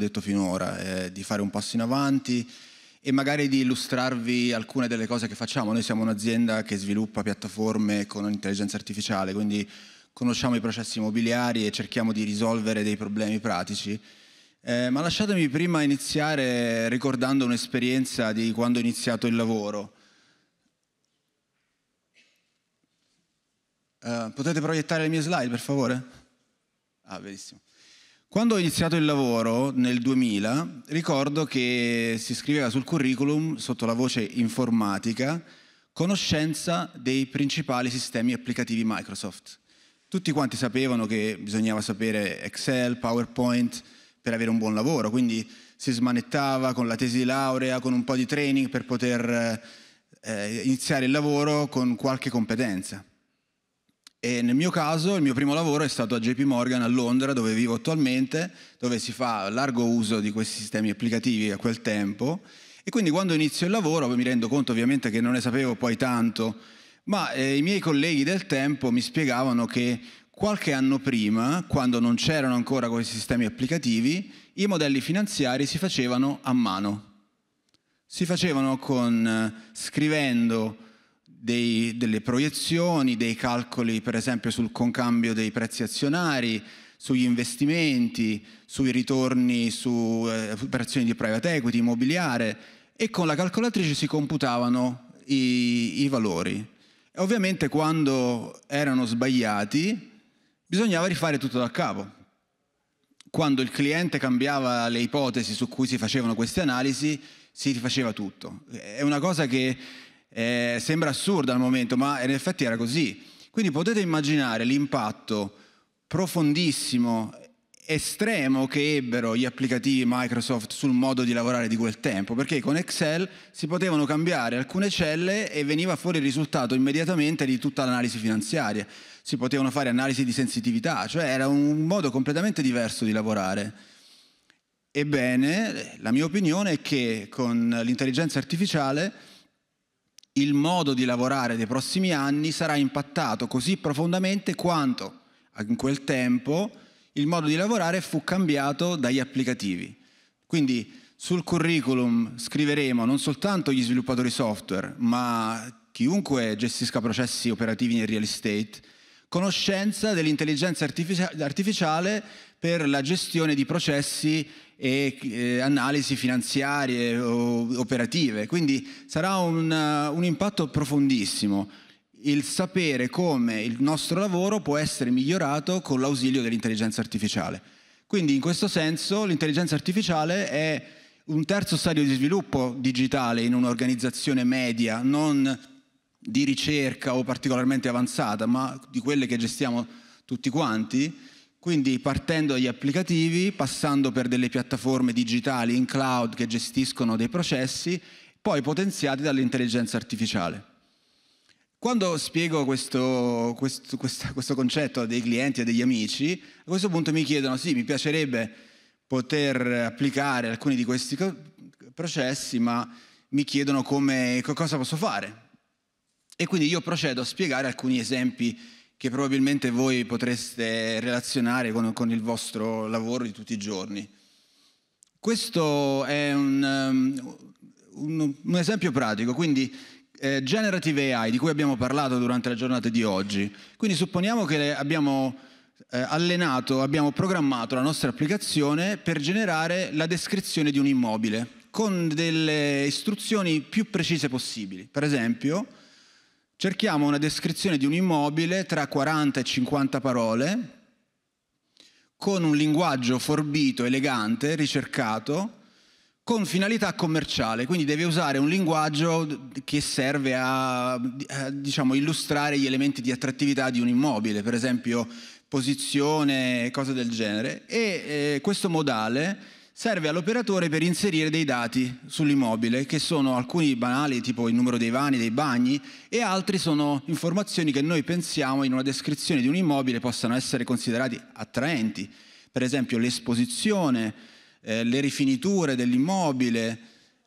detto finora, eh, di fare un passo in avanti e magari di illustrarvi alcune delle cose che facciamo. Noi siamo un'azienda che sviluppa piattaforme con intelligenza artificiale, quindi conosciamo i processi immobiliari e cerchiamo di risolvere dei problemi pratici. Eh, ma lasciatemi prima iniziare ricordando un'esperienza di quando ho iniziato il lavoro. Eh, potete proiettare le mie slide, per favore? Ah, benissimo. Quando ho iniziato il lavoro nel 2000, ricordo che si scriveva sul curriculum, sotto la voce informatica, conoscenza dei principali sistemi applicativi Microsoft. Tutti quanti sapevano che bisognava sapere Excel, PowerPoint per avere un buon lavoro, quindi si smanettava con la tesi di laurea, con un po' di training per poter eh, iniziare il lavoro con qualche competenza. E nel mio caso il mio primo lavoro è stato a JP Morgan a Londra, dove vivo attualmente, dove si fa largo uso di questi sistemi applicativi a quel tempo. E quindi quando inizio il lavoro mi rendo conto ovviamente che non ne sapevo poi tanto, ma eh, i miei colleghi del tempo mi spiegavano che qualche anno prima, quando non c'erano ancora questi sistemi applicativi, i modelli finanziari si facevano a mano. Si facevano con, eh, scrivendo dei, delle proiezioni, dei calcoli per esempio sul concambio dei prezzi azionari, sugli investimenti, sui ritorni su eh, operazioni di private equity, immobiliare e con la calcolatrice si computavano i, i valori. E ovviamente quando erano sbagliati bisognava rifare tutto da capo. Quando il cliente cambiava le ipotesi su cui si facevano queste analisi, si rifaceva tutto. È una cosa che eh, sembra assurdo al momento, ma in effetti era così. Quindi potete immaginare l'impatto profondissimo, estremo che ebbero gli applicativi Microsoft sul modo di lavorare di quel tempo, perché con Excel si potevano cambiare alcune celle e veniva fuori il risultato immediatamente di tutta l'analisi finanziaria. Si potevano fare analisi di sensitività, cioè era un modo completamente diverso di lavorare. Ebbene, la mia opinione è che con l'intelligenza artificiale il modo di lavorare dei prossimi anni sarà impattato così profondamente quanto in quel tempo il modo di lavorare fu cambiato dagli applicativi. Quindi sul curriculum scriveremo non soltanto gli sviluppatori software, ma chiunque gestisca processi operativi nel real estate, conoscenza dell'intelligenza artificiale per la gestione di processi e eh, analisi finanziarie o operative. Quindi sarà un, uh, un impatto profondissimo il sapere come il nostro lavoro può essere migliorato con l'ausilio dell'intelligenza artificiale. Quindi in questo senso l'intelligenza artificiale è un terzo stadio di sviluppo digitale in un'organizzazione media, non di ricerca o particolarmente avanzata, ma di quelle che gestiamo tutti quanti, quindi partendo dagli applicativi, passando per delle piattaforme digitali in cloud che gestiscono dei processi, poi potenziati dall'intelligenza artificiale. Quando spiego questo, questo, questo, questo concetto a dei clienti e degli amici, a questo punto mi chiedono, sì, mi piacerebbe poter applicare alcuni di questi processi, ma mi chiedono come, cosa posso fare, e quindi io procedo a spiegare alcuni esempi che probabilmente voi potreste relazionare con, con il vostro lavoro di tutti i giorni. Questo è un, um, un, un esempio pratico, quindi eh, generative AI di cui abbiamo parlato durante la giornata di oggi. Quindi supponiamo che abbiamo eh, allenato, abbiamo programmato la nostra applicazione per generare la descrizione di un immobile con delle istruzioni più precise possibili. Per esempio, Cerchiamo una descrizione di un immobile tra 40 e 50 parole, con un linguaggio forbito, elegante, ricercato, con finalità commerciale, quindi deve usare un linguaggio che serve a, a diciamo, illustrare gli elementi di attrattività di un immobile, per esempio posizione, cose del genere. E eh, questo modale serve all'operatore per inserire dei dati sull'immobile, che sono alcuni banali, tipo il numero dei vani, dei bagni, e altri sono informazioni che noi pensiamo in una descrizione di un immobile possano essere considerati attraenti, per esempio l'esposizione, eh, le rifiniture dell'immobile,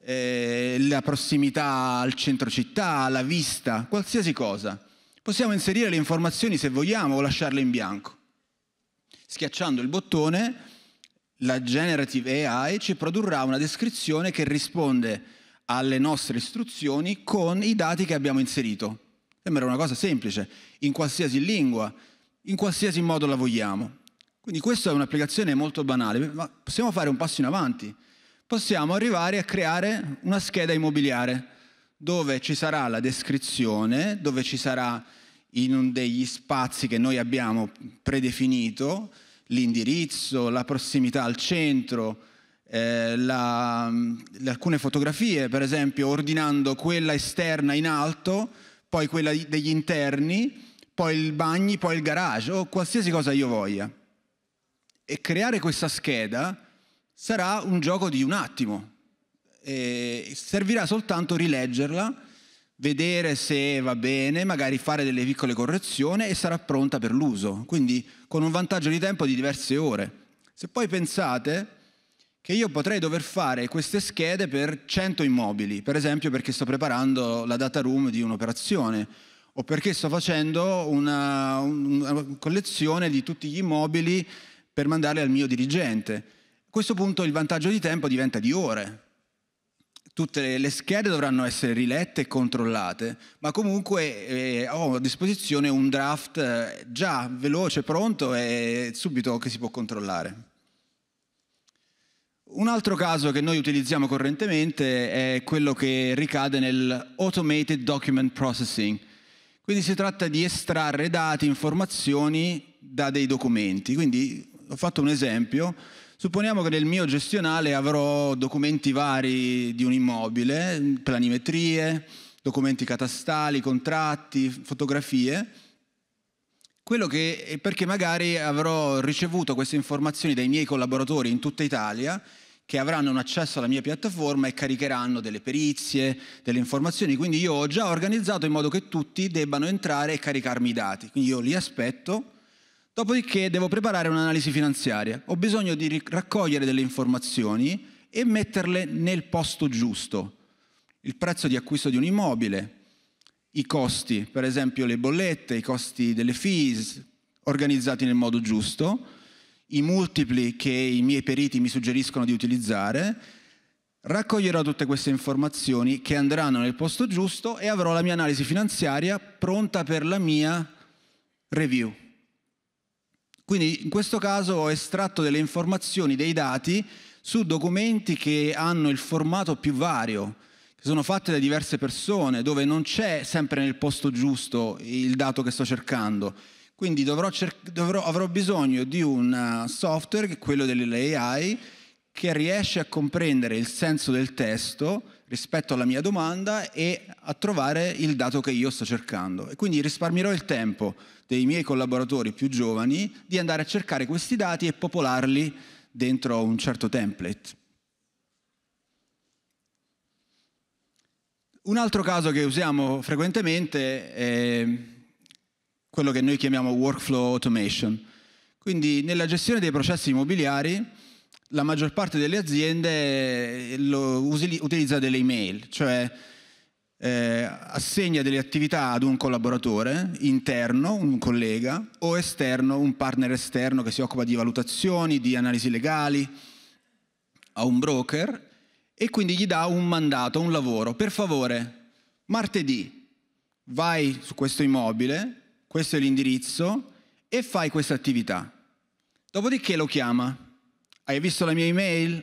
eh, la prossimità al centro città, la vista, qualsiasi cosa. Possiamo inserire le informazioni se vogliamo o lasciarle in bianco. Schiacciando il bottone la generative AI ci produrrà una descrizione che risponde alle nostre istruzioni con i dati che abbiamo inserito. Sembra una cosa semplice, in qualsiasi lingua, in qualsiasi modo la vogliamo. Quindi questa è un'applicazione molto banale, ma possiamo fare un passo in avanti. Possiamo arrivare a creare una scheda immobiliare dove ci sarà la descrizione, dove ci sarà in degli spazi che noi abbiamo predefinito, l'indirizzo, la prossimità al centro, eh, la, mm, alcune fotografie, per esempio, ordinando quella esterna in alto, poi quella degli interni, poi il bagni, poi il garage o qualsiasi cosa io voglia. E creare questa scheda sarà un gioco di un attimo. E servirà soltanto rileggerla vedere se va bene, magari fare delle piccole correzioni e sarà pronta per l'uso, quindi con un vantaggio di tempo di diverse ore. Se poi pensate che io potrei dover fare queste schede per 100 immobili, per esempio perché sto preparando la data room di un'operazione o perché sto facendo una, una collezione di tutti gli immobili per mandarli al mio dirigente. A questo punto il vantaggio di tempo diventa di ore, tutte le schede dovranno essere rilette e controllate, ma comunque eh, ho a disposizione un draft eh, già veloce, pronto e subito che si può controllare. Un altro caso che noi utilizziamo correntemente è quello che ricade nel Automated document processing. Quindi si tratta di estrarre dati, informazioni da dei documenti. Quindi ho fatto un esempio Supponiamo che nel mio gestionale avrò documenti vari di un immobile, planimetrie, documenti catastali, contratti, fotografie. Quello che, è perché magari avrò ricevuto queste informazioni dai miei collaboratori in tutta Italia che avranno un accesso alla mia piattaforma e caricheranno delle perizie, delle informazioni, quindi io ho già organizzato in modo che tutti debbano entrare e caricarmi i dati. Quindi io li aspetto, Dopodiché devo preparare un'analisi finanziaria. Ho bisogno di raccogliere delle informazioni e metterle nel posto giusto. Il prezzo di acquisto di un immobile, i costi, per esempio le bollette, i costi delle fees organizzati nel modo giusto, i multipli che i miei periti mi suggeriscono di utilizzare, raccoglierò tutte queste informazioni che andranno nel posto giusto e avrò la mia analisi finanziaria pronta per la mia review. Quindi in questo caso ho estratto delle informazioni, dei dati su documenti che hanno il formato più vario, che sono fatte da diverse persone, dove non c'è sempre nel posto giusto il dato che sto cercando. Quindi dovrò cer- dovrò, avrò bisogno di un eh, software, che è quello dell'AI, che riesce a comprendere il senso del testo rispetto alla mia domanda e a trovare il dato che io sto cercando. E quindi risparmierò il tempo dei miei collaboratori più giovani di andare a cercare questi dati e popolarli dentro un certo template. Un altro caso che usiamo frequentemente è quello che noi chiamiamo workflow automation. Quindi nella gestione dei processi immobiliari la maggior parte delle aziende eh, lo, utilizza delle email, cioè eh, assegna delle attività ad un collaboratore interno, un collega, o esterno, un partner esterno che si occupa di valutazioni, di analisi legali, a un broker, e quindi gli dà un mandato, un lavoro. Per favore, martedì vai su questo immobile, questo è l'indirizzo, e fai questa attività. Dopodiché lo chiama hai visto la mia email?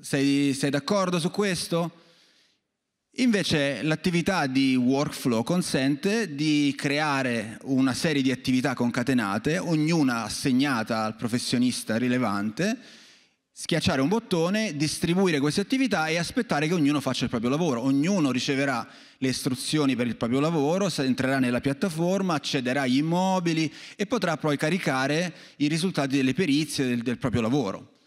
Sei, sei d'accordo su questo? Invece l'attività di workflow consente di creare una serie di attività concatenate, ognuna assegnata al professionista rilevante, schiacciare un bottone, distribuire queste attività e aspettare che ognuno faccia il proprio lavoro. Ognuno riceverà le istruzioni per il proprio lavoro, entrerà nella piattaforma, accederà agli immobili e potrà poi caricare i risultati delle perizie del, del proprio lavoro.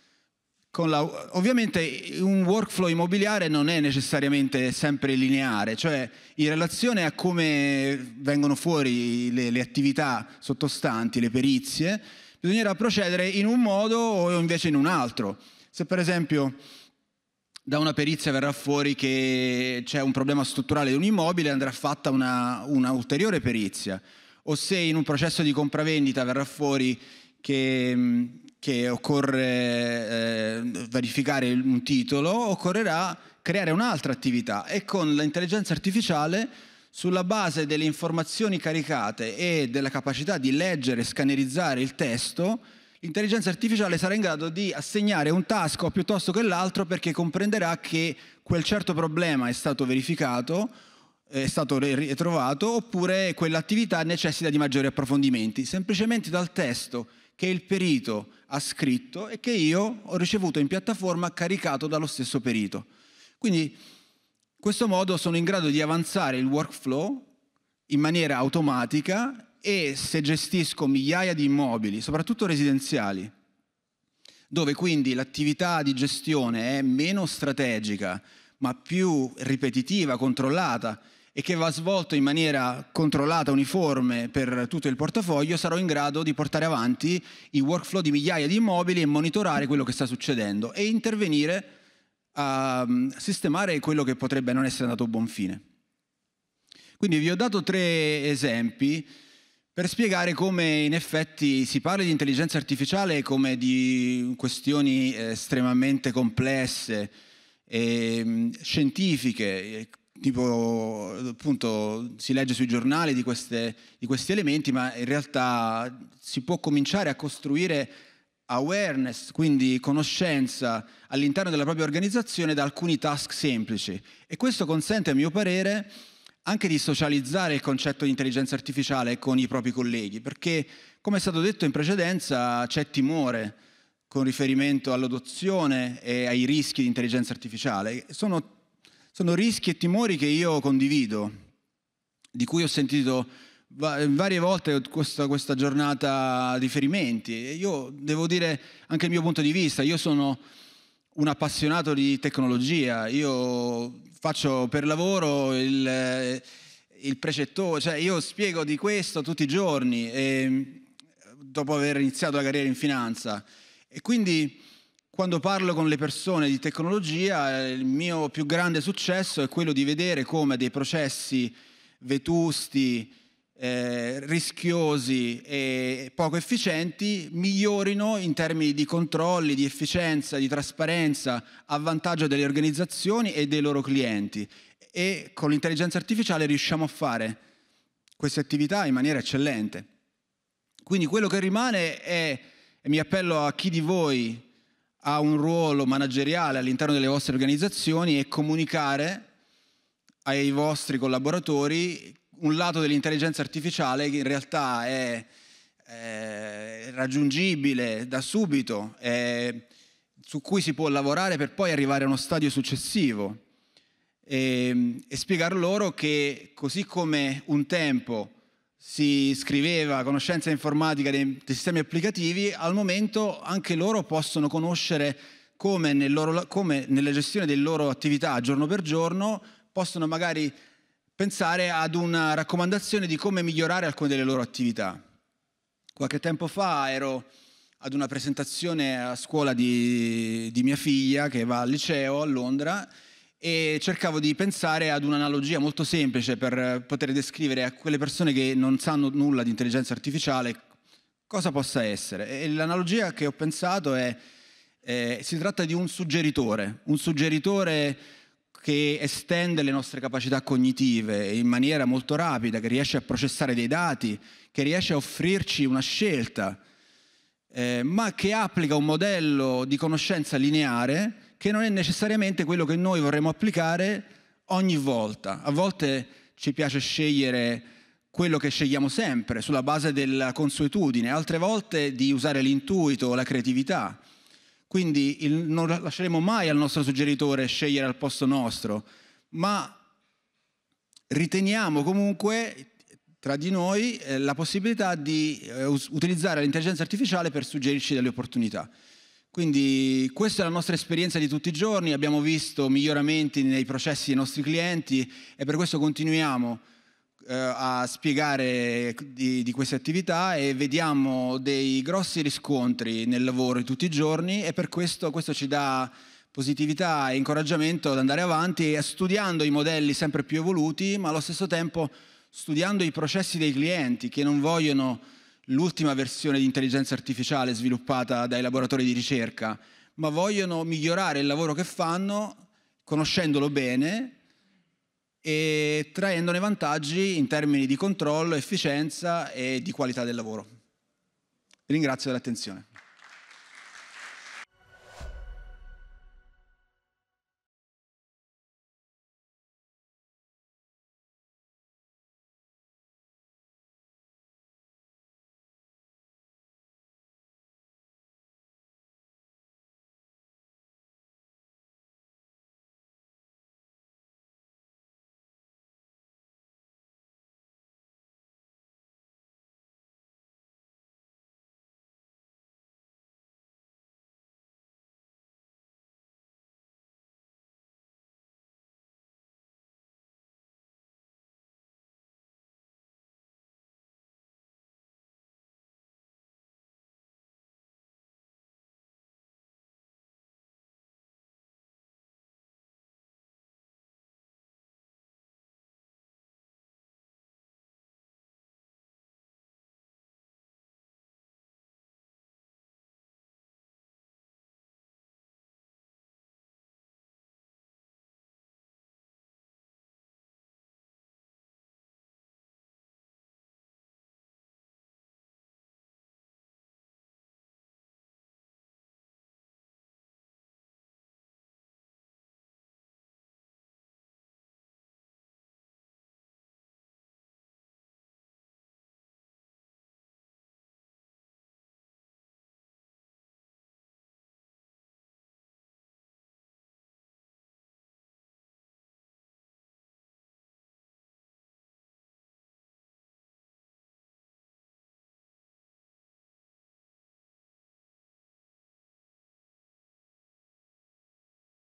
La, ovviamente un workflow immobiliare non è necessariamente sempre lineare, cioè in relazione a come vengono fuori le, le attività sottostanti, le perizie, bisognerà procedere in un modo o invece in un altro. Se per esempio da una perizia verrà fuori che c'è un problema strutturale di un immobile, andrà fatta una, una ulteriore perizia, o se in un processo di compravendita verrà fuori che che occorre eh, verificare un titolo, occorrerà creare un'altra attività e con l'intelligenza artificiale sulla base delle informazioni caricate e della capacità di leggere e scannerizzare il testo, l'intelligenza artificiale sarà in grado di assegnare un task piuttosto che l'altro perché comprenderà che quel certo problema è stato verificato, è stato ritrovato, oppure quell'attività necessita di maggiori approfondimenti. Semplicemente dal testo che il perito ha scritto e che io ho ricevuto in piattaforma caricato dallo stesso perito. Quindi in questo modo sono in grado di avanzare il workflow in maniera automatica e se gestisco migliaia di immobili, soprattutto residenziali, dove quindi l'attività di gestione è meno strategica, ma più ripetitiva, controllata, e che va svolto in maniera controllata, uniforme per tutto il portafoglio, sarò in grado di portare avanti i workflow di migliaia di immobili e monitorare quello che sta succedendo e intervenire a mm, sistemare quello che potrebbe non essere andato a buon fine. Quindi vi ho dato tre esempi per spiegare come in effetti si parla di intelligenza artificiale come di questioni estremamente complesse, E mm, scientifiche, tipo appunto si legge sui giornali di, queste, di, questi elementi, ma in realtà si può cominciare a costruire awareness, quindi conoscenza all'interno della propria organizzazione da alcuni task semplici e questo consente a mio parere anche di socializzare il concetto di intelligenza artificiale con i propri colleghi, perché come è stato detto in precedenza c'è timore con riferimento all'adozione e ai rischi di intelligenza artificiale. Sono sono rischi e timori che io condivido, di cui ho sentito varie volte questa, questa giornata riferimenti. io devo dire anche il mio punto di vista, io sono un appassionato di tecnologia, io faccio per lavoro il, il precettore, cioè io spiego di questo tutti i giorni, e, ehm, dopo aver iniziato la carriera in finanza. E quindi quando parlo con le persone di tecnologia, eh, il mio più grande successo è quello di vedere come dei processi vetusti, eh, rischiosi e poco efficienti migliorino in termini di controlli, di efficienza, di trasparenza a vantaggio delle organizzazioni e dei loro clienti. E con l'intelligenza artificiale riusciamo a fare queste attività in maniera eccellente. Quindi quello che rimane è, e mi appello a chi di voi ha un ruolo manageriale all'interno delle vostre organizzazioni e comunicare ai vostri collaboratori un lato dell'intelligenza artificiale che in realtà è, è raggiungibile da subito, è, su cui si può lavorare per poi arrivare a uno stadio successivo ehm, e, e spiegar loro che così come un tempo si scriveva conoscenza informatica dei, dei sistemi applicativi, al momento anche loro possono conoscere come, nel loro, come nella gestione delle loro attività giorno per giorno possono magari pensare ad una raccomandazione di come migliorare alcune delle loro attività. Qualche tempo fa ero ad una presentazione a scuola di, di mia figlia che va al liceo a Londra e cercavo di pensare ad un'analogia molto semplice per poter descrivere a quelle persone che non sanno nulla di intelligenza artificiale cosa possa essere. E l'analogia che ho pensato è, eh, si tratta di un suggeritore, un suggeritore che estende le nostre capacità cognitive in maniera molto rapida, che riesce a processare dei dati, che riesce a offrirci una scelta, eh, ma che applica un modello di conoscenza lineare che non è necessariamente quello che noi vorremmo applicare ogni volta. A volte ci piace scegliere quello che scegliamo sempre sulla base della consuetudine, altre volte di usare l'intuito, la creatività. Quindi il, non lasceremo mai al nostro suggeritore scegliere al posto nostro, ma riteniamo comunque tra di noi eh, la possibilità di eh, utilizzare l'intelligenza artificiale per suggerirci delle opportunità. Quindi questa è la nostra esperienza di tutti i giorni, abbiamo visto miglioramenti nei processi dei nostri clienti e per questo continuiamo eh, a spiegare di, di, queste attività e vediamo dei grossi riscontri nel lavoro di tutti i giorni e per questo questo ci dà positività e incoraggiamento ad andare avanti studiando i modelli sempre più evoluti ma allo stesso tempo studiando i processi dei clienti che non vogliono l'ultima versione di intelligenza artificiale sviluppata dai laboratori di ricerca, ma vogliono migliorare il lavoro che fanno conoscendolo bene e traendone vantaggi in termini di controllo, efficienza e di qualità del lavoro. Ringrazio dell'attenzione.